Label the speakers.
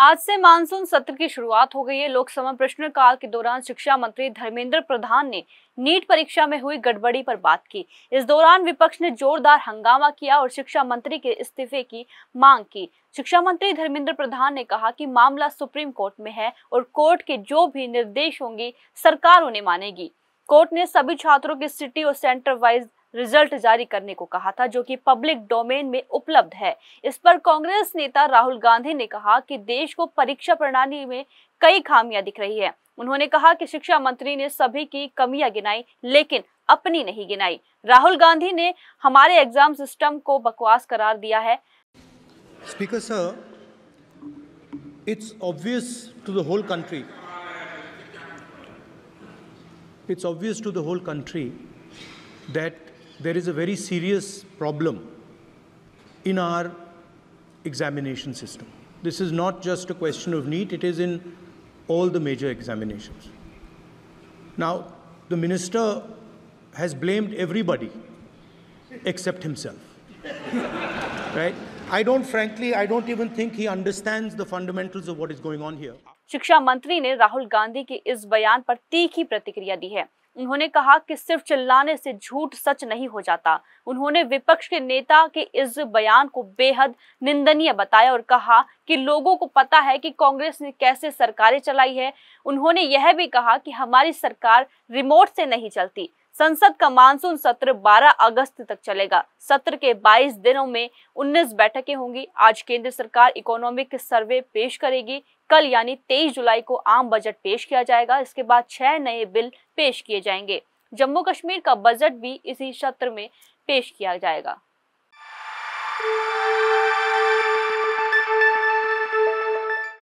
Speaker 1: आज से मानसून सत्र की शुरुआत हो गई है लोकसभा प्रश्नकाल के दौरान शिक्षा मंत्री धर्मेंद्र प्रधान ने नीट परीक्षा में हुई गड़बड़ी पर बात की इस दौरान विपक्ष ने जोरदार हंगामा किया और शिक्षा मंत्री के इस्तीफे की मांग की शिक्षा मंत्री धर्मेंद्र प्रधान ने कहा कि मामला सुप्रीम कोर्ट में है और कोर्ट के जो भी निर्देश होंगे सरकार उन्हें मानेगी कोर्ट ने सभी छात्रों की सिटी और सेंटर वाइज रिजल्ट जारी करने को कहा था जो कि पब्लिक डोमेन में उपलब्ध है इस पर कांग्रेस नेता राहुल गांधी ने कहा कि देश को परीक्षा प्रणाली में कई खामियां दिख रही है उन्होंने कहा कि शिक्षा मंत्री ने सभी की कमियां गिनाई लेकिन अपनी नहीं गिनाई राहुल गांधी ने हमारे एग्जाम सिस्टम को बकवास करार दिया है
Speaker 2: speaker sir it's obvious to the whole country it's obvious to the whole country that there is a very serious problem in our examination system. This is not just a question of NEET, it is in all the major examinations. Now, the minister has blamed everybody except himself. right? I don't, frankly, I don't even think he understands the fundamentals of what is going on here.
Speaker 1: शिक्षा मंत्री ने राहुल गांधी के इस बयान पर तीखी प्रतिक्रिया दी है उन्होंने कहा कि सिर्फ चिल्लाने से झूठ सच नहीं हो जाता उन्होंने विपक्ष के नेता के इस बयान को बेहद निंदनीय बताया और कहा कि लोगों को पता है कि कांग्रेस ने कैसे सरकारें चलाई है उन्होंने यह भी कहा कि हमारी सरकार रिमोट से नहीं चलती संसद का मानसून सत्र 12 अगस्त तक चलेगा सत्र के 22 दिनों में 19 बैठकें होंगी आज केंद्र सरकार इकोनॉमिक सर्वे पेश करेगी कल यानी 23 जुलाई को आम बजट पेश किया जाएगा इसके बाद छह नए बिल पेश किए जाएंगे जम्मू कश्मीर का बजट भी इसी सत्र में पेश किया जाएगा